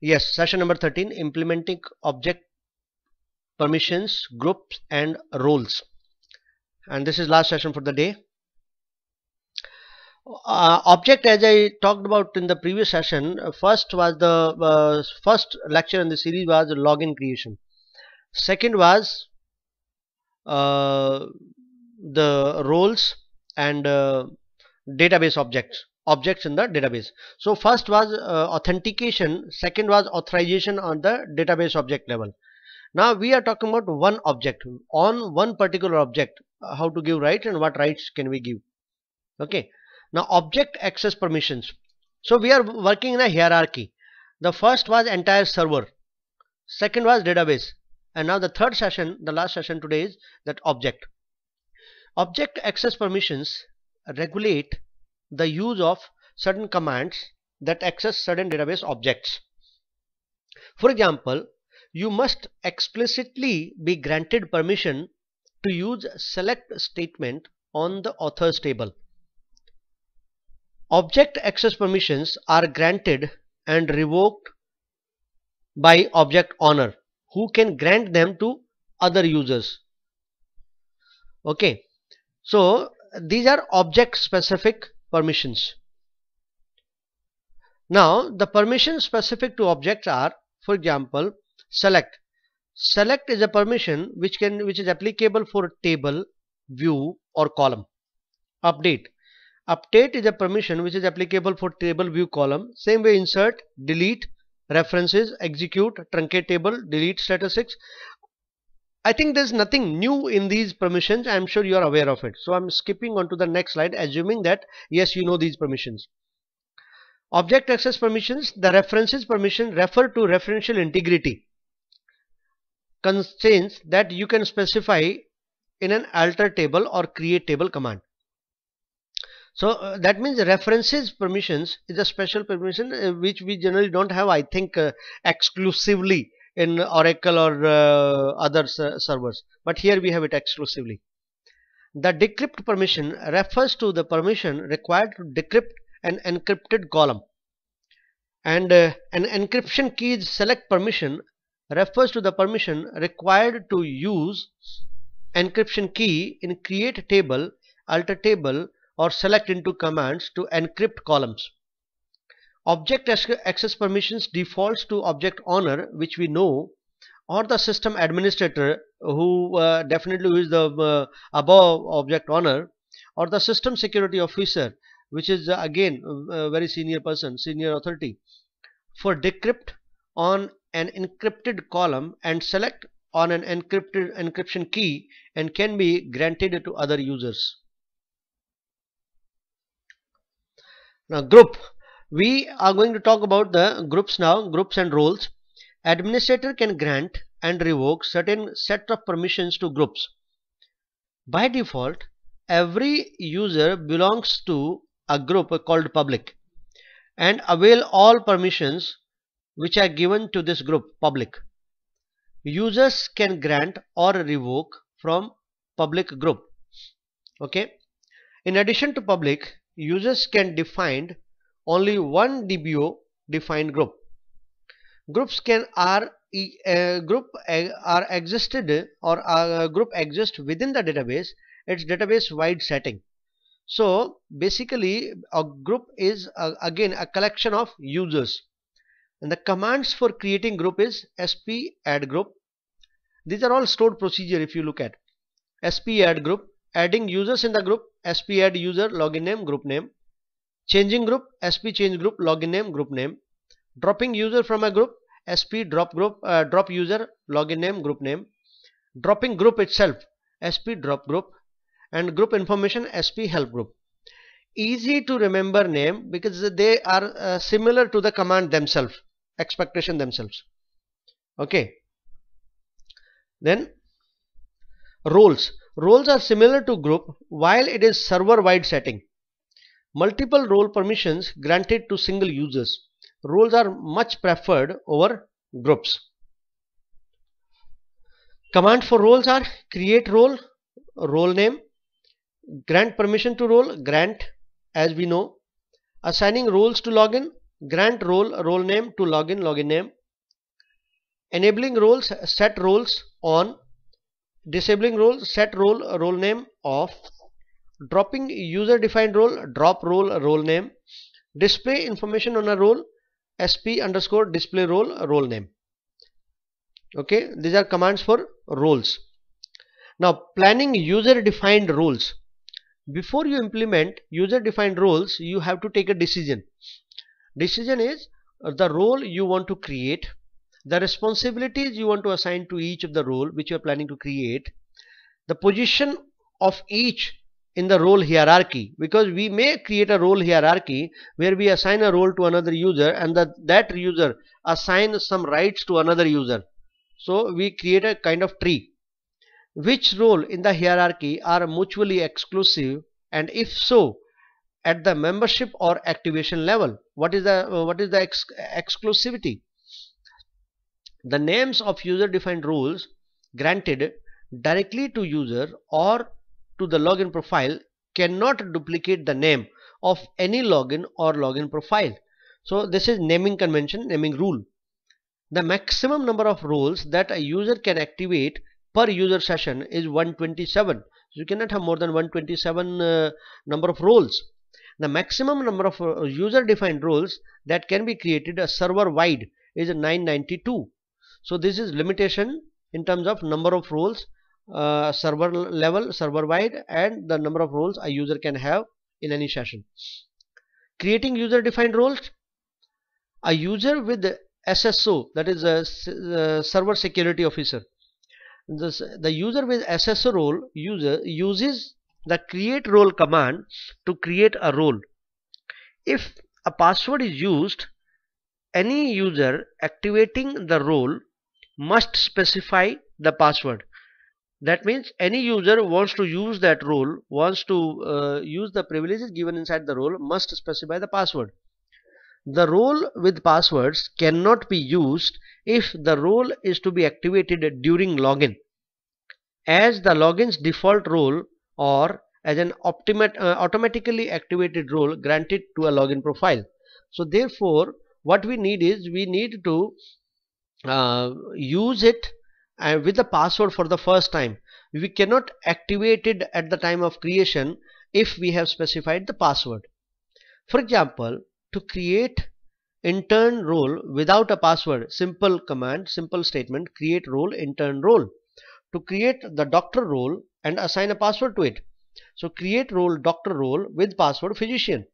yes session number 13 implementing object permissions groups and roles and this is last session for the day uh, object as I talked about in the previous session first was the uh, first lecture in the series was login creation second was uh, the roles and uh, database objects objects in the database. So first was uh, authentication, second was authorization on the database object level. Now we are talking about one object, on one particular object, uh, how to give rights and what rights can we give. Okay. Now object access permissions. So we are working in a hierarchy. The first was entire server, second was database, and now the third session, the last session today is that object. Object access permissions regulate the use of certain commands that access certain database objects. For example, you must explicitly be granted permission to use select statement on the authors table. Object access permissions are granted and revoked by object owner who can grant them to other users. Okay, so these are object specific permissions. Now the permissions specific to objects are for example select. Select is a permission which can which is applicable for table, view or column. Update. Update is a permission which is applicable for table, view, column. Same way insert, delete, references, execute, truncate table, delete statistics. I think there's nothing new in these permissions. I'm sure you are aware of it. So I'm skipping on to the next slide, assuming that yes, you know these permissions. Object access permissions, the references permission refer to referential integrity constraints that you can specify in an alter table or create table command. So uh, that means references permissions is a special permission uh, which we generally don't have I think uh, exclusively in Oracle or uh, other servers but here we have it exclusively. The decrypt permission refers to the permission required to decrypt an encrypted column and uh, an encryption key select permission refers to the permission required to use encryption key in create table alter table or select into commands to encrypt columns Object access permissions defaults to object owner which we know or the system administrator who uh, definitely is the uh, above object owner or the system security officer which is uh, again uh, a very senior person senior authority for decrypt on an encrypted column and select on an encrypted encryption key and can be granted to other users now group we are going to talk about the groups now, groups and roles. Administrator can grant and revoke certain set of permissions to groups. By default, every user belongs to a group called public and avail all permissions which are given to this group public. Users can grant or revoke from public group. Okay. In addition to public, users can define only one DBO defined group. Groups can are uh, group eh, are existed or a uh, group exists within the database. It's database wide setting. So basically a group is uh, again a collection of users. And the commands for creating group is sp add group. These are all stored procedure if you look at sp add group adding users in the group sp add user login name group name Changing group, SP change group, login name, group name. Dropping user from a group, SP drop group, uh, drop user, login name, group name. Dropping group itself, SP drop group. And group information, SP help group. Easy to remember name because they are uh, similar to the command themselves, expectation themselves. Okay. Then roles. Roles are similar to group while it is server wide setting Multiple role permissions granted to single users. Roles are much preferred over groups. Commands for roles are create role, role name, grant permission to role, grant as we know, assigning roles to login, grant role, role name to login, login name, enabling roles, set roles on, disabling roles, set role, role name off, dropping user defined role drop role role name display information on a role sp underscore display role role name okay these are commands for roles now planning user defined roles before you implement user defined roles you have to take a decision decision is the role you want to create the responsibilities you want to assign to each of the role which you are planning to create the position of each in the role hierarchy because we may create a role hierarchy where we assign a role to another user and that, that user assign some rights to another user. So we create a kind of tree. Which role in the hierarchy are mutually exclusive and if so at the membership or activation level what is the what is the ex exclusivity the names of user defined rules granted directly to user or to the login profile cannot duplicate the name of any login or login profile. So this is naming convention, naming rule. The maximum number of roles that a user can activate per user session is 127. So you cannot have more than 127 uh, number of roles. The maximum number of uh, user defined roles that can be created a server wide is 992. So this is limitation in terms of number of roles uh, server level server wide and the number of roles a user can have in any session creating user defined roles a user with SSO that is a, uh, a uh, server security officer this, the user with SSO role user uses the create role command to create a role if a password is used any user activating the role must specify the password that means any user wants to use that role wants to uh, use the privileges given inside the role must specify the password the role with passwords cannot be used if the role is to be activated during login as the login's default role or as an uh, automatically activated role granted to a login profile so therefore what we need is we need to uh, use it uh, with the password for the first time. We cannot activate it at the time of creation if we have specified the password. For example, to create intern role without a password, simple command, simple statement, create role, intern role. To create the doctor role and assign a password to it. So create role, doctor role with password physician.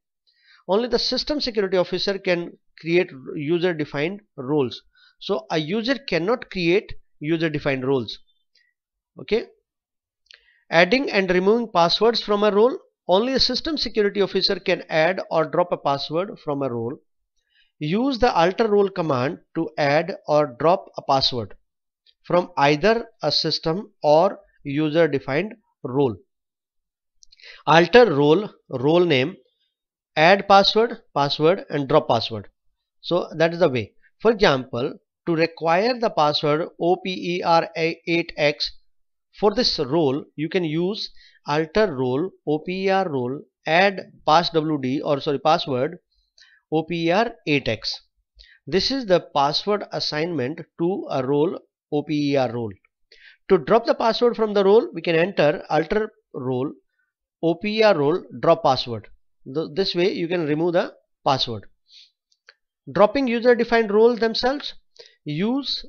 Only the system security officer can create user defined roles. So a user cannot create user defined roles okay adding and removing passwords from a role only a system security officer can add or drop a password from a role use the alter role command to add or drop a password from either a system or user defined role alter role role name add password password and drop password so that is the way for example to require the password OPER8X for this role, you can use alter role, OPER role, add passwd or sorry password OPER8X. This is the password assignment to a role OPER role. To drop the password from the role, we can enter alter role OPER role drop password. This way you can remove the password. Dropping user defined roles themselves use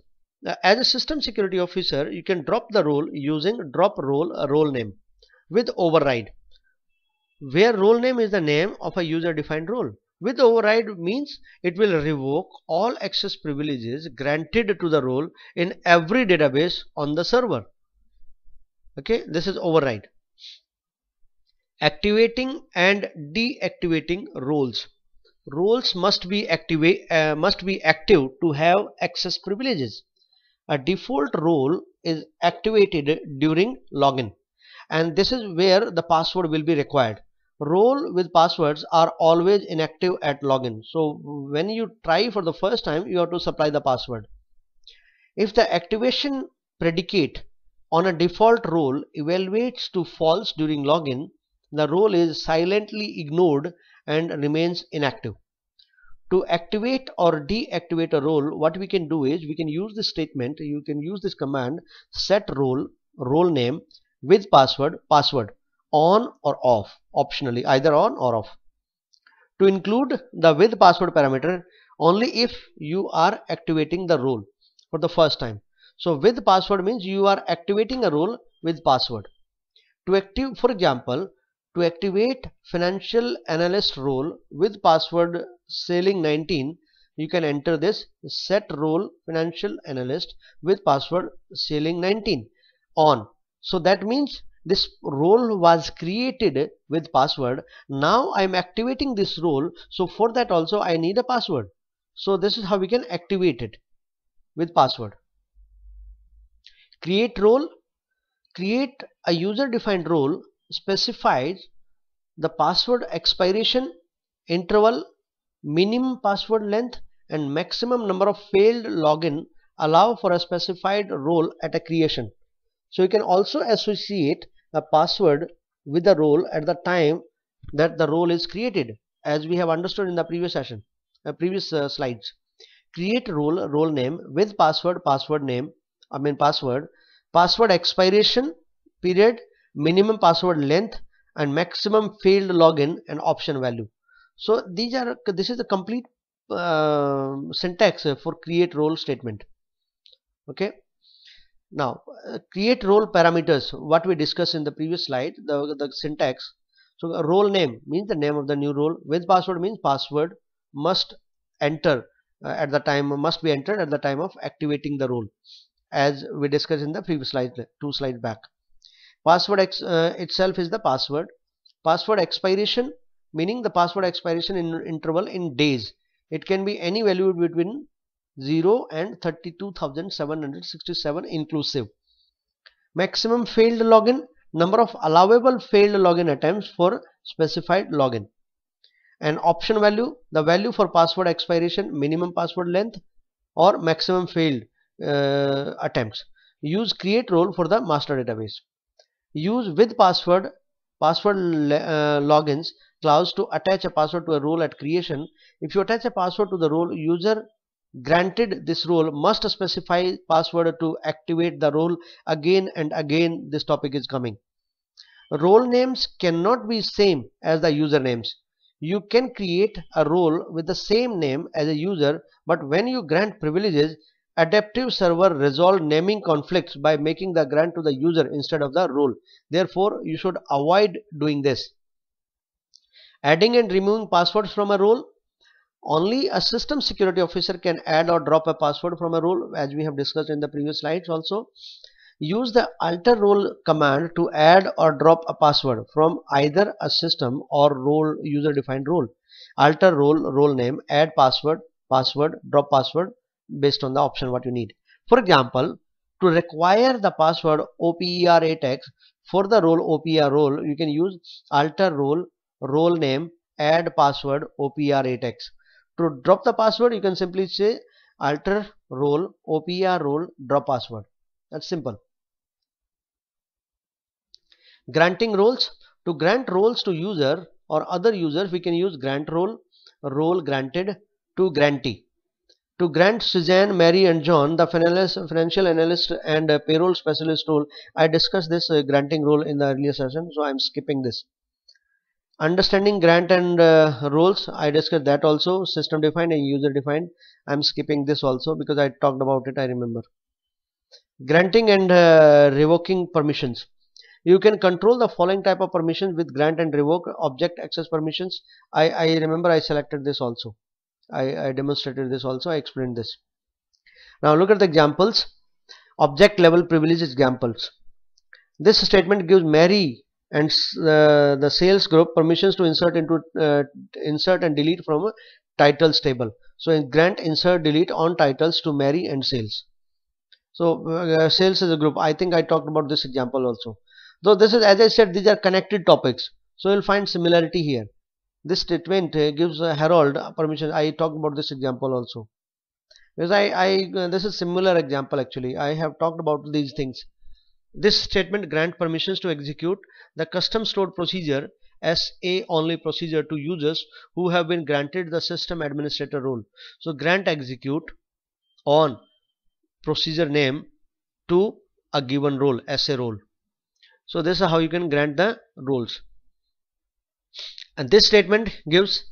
uh, as a system security officer you can drop the role using drop role uh, role name with override where role name is the name of a user defined role with override means it will revoke all access privileges granted to the role in every database on the server okay this is override activating and deactivating roles roles must be activate uh, must be active to have access privileges a default role is activated during login and this is where the password will be required role with passwords are always inactive at login so when you try for the first time you have to supply the password if the activation predicate on a default role evaluates to false during login the role is silently ignored and remains inactive. To activate or deactivate a role, what we can do is we can use this statement, you can use this command set role, role name with password, password on or off optionally either on or off. To include the with password parameter only if you are activating the role for the first time. So with password means you are activating a role with password. To active, for example, to activate financial analyst role with password sailing 19 you can enter this set role financial analyst with password sailing 19 on so that means this role was created with password now I'm activating this role so for that also I need a password so this is how we can activate it with password create role create a user defined role specifies the password expiration interval, minimum password length and maximum number of failed login allow for a specified role at a creation. So you can also associate a password with a role at the time that the role is created as we have understood in the previous session, uh, previous uh, slides. Create role, role name with password, password name, I mean password, password expiration period minimum password length and maximum failed login and option value so these are this is the complete uh, syntax for create role statement okay now uh, create role parameters what we discussed in the previous slide the, the syntax so role name means the name of the new role with password means password must enter uh, at the time must be entered at the time of activating the role as we discussed in the previous slide two slides back password ex, uh, itself is the password password expiration meaning the password expiration in interval in days it can be any value between 0 and 32767 inclusive maximum failed login number of allowable failed login attempts for specified login an option value the value for password expiration minimum password length or maximum failed uh, attempts use create role for the master database Use with password password uh, logins clause to attach a password to a role at creation. If you attach a password to the role, user granted this role must specify password to activate the role again and again this topic is coming role names cannot be same as the user names you can create a role with the same name as a user but when you grant privileges Adaptive server resolve naming conflicts by making the grant to the user instead of the role. Therefore, you should avoid doing this. Adding and removing passwords from a role. Only a system security officer can add or drop a password from a role as we have discussed in the previous slides also. Use the alter role command to add or drop a password from either a system or role user defined role. Alter role, role name, add password, password, drop password based on the option what you need. For example, to require the password OPER8X for the role OPER role, you can use alter role, role name, add password OPER8X. To drop the password, you can simply say alter role, OPER role, drop password. That's simple. Granting roles. To grant roles to user or other users, we can use grant role, role granted to grantee to grant Suzanne, Mary, and John the financial analyst and payroll specialist role. I discussed this uh, granting role in the earlier session, so I'm skipping this. Understanding grant and uh, roles, I discussed that also. System defined and user defined. I'm skipping this also because I talked about it, I remember. Granting and uh, revoking permissions. You can control the following type of permissions with grant and revoke object access permissions. I, I remember I selected this also I, I demonstrated this also I explained this now look at the examples object level privilege examples this statement gives Mary and uh, the sales group permissions to insert into uh, insert and delete from a titles table so in grant insert delete on titles to Mary and sales so uh, sales is a group I think I talked about this example also though this is as I said these are connected topics so you'll find similarity here this statement uh, gives uh, Harold uh, permission. I talked about this example also. Because I, I this is similar example actually. I have talked about these things. This statement grant permissions to execute the custom stored procedure as a only procedure to users who have been granted the system administrator role. So grant execute on procedure name to a given role as a role. So this is how you can grant the roles and this statement gives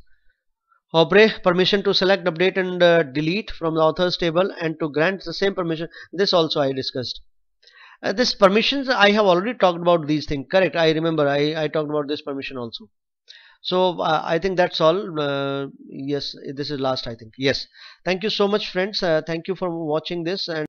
Hobre permission to select, update and uh, delete from the authors table and to grant the same permission. This also I discussed. Uh, this permissions I have already talked about these things. Correct. I remember I, I talked about this permission also. So uh, I think that's all. Uh, yes, this is last I think. Yes. Thank you so much friends. Uh, thank you for watching this and